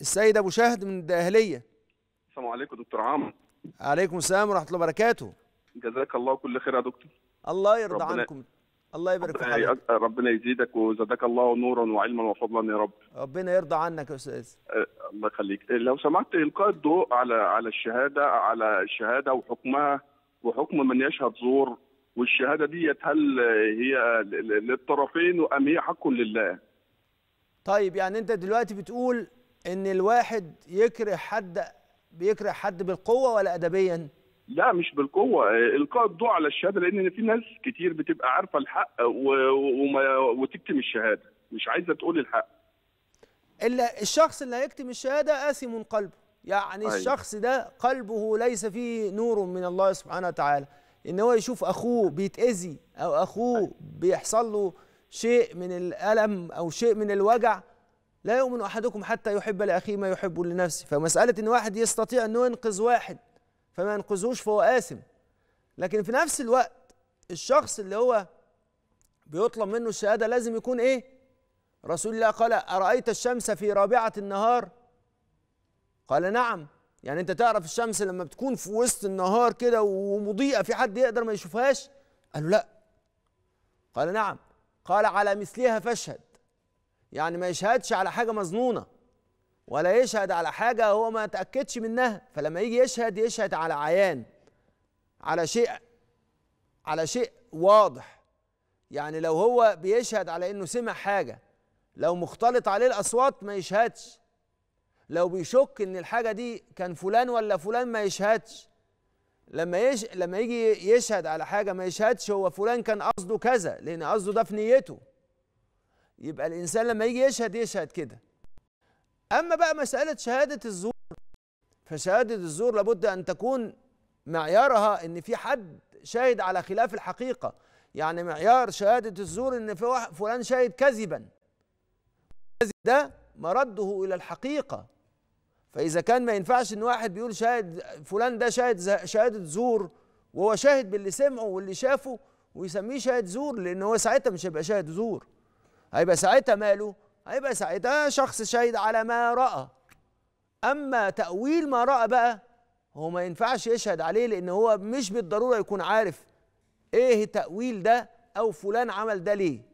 السيد ابو شهد من الدقهليه السلام عليكم دكتور عمرو عليكم السلام ورحمه الله وبركاته جزاك الله كل خير يا دكتور الله يرضى ربنا... عنكم الله يبارك في حضرتك ربنا يزيدك وزادك الله نورا وعلما وفضلا يا رب ربنا يرضى عنك يا استاذ أه، الله يخليك أه، لو سمحت القاء الضوء على على الشهاده على الشهاده وحكمها وحكم من يشهد زور والشهاده ديت هل هي للطرفين ام هي حق لله طيب يعني انت دلوقتي بتقول ان الواحد يكره حد بيكره حد بالقوه ولا ادبيا؟ لا مش بالقوه القاء الضوء على الشهاده لان في ناس كتير بتبقى عارفه الحق و... وتكتم الشهاده مش عايزه تقول الحق الا الشخص اللي هيكتم الشهاده آثم قلبه يعني أيه. الشخص ده قلبه ليس فيه نور من الله سبحانه وتعالى ان هو يشوف اخوه بيتاذي او اخوه أيه. بيحصل له شيء من الالم او شيء من الوجع لا يؤمن أحدكم حتى يحب لأخيه ما يحب لنفسه فمسألة إن واحد يستطيع أنه ينقذ واحد فما ينقذوش فهو آثم لكن في نفس الوقت الشخص اللي هو بيطلب منه الشهادة لازم يكون إيه رسول الله قال أرأيت الشمس في رابعة النهار قال نعم يعني أنت تعرف الشمس لما بتكون في وسط النهار كده ومضيئة في حد يقدر ما يشوفهاش قالوا لا قال نعم قال على مثلها فاشهد يعني ما يشهدش على حاجة مظنونة ولا يشهد على حاجة هو ما تأكدش منها فلما يجي يشهد يشهد على عيان على شيء على شيء واضح يعني لو هو بيشهد على انه سمع حاجه لو مختلط عليه الاصوات ما يشهدش لو بيشك ان الحاجه دي كان فلان ولا فلان ما يشهدش لما يش... لما يجي يشهد على حاجه ما يشهدش هو فلان كان قصده كذا لان قصده ده في نيته يبقى الانسان لما يجي يشهد يشهد كده اما بقى مساله شهاده الزور فشهاده الزور لابد ان تكون معيارها ان في حد شاهد على خلاف الحقيقه يعني معيار شهاده الزور ان في فلان شاهد كذبا ده مرده الى الحقيقه فاذا كان ما ينفعش ان واحد بيقول شاهد فلان ده شاهد شهاده زور وهو شاهد باللي سمعه واللي شافه ويسميه شاهد زور لان هو ساعتها مش هيبقى شاهد زور هيبقى ساعتها ماله هيبقى ساعتها شخص شهد على ما رأى أما تأويل ما رأى بقى هو ما ينفعش يشهد عليه لأن هو مش بالضرورة يكون عارف إيه تاويل ده أو فلان عمل ده ليه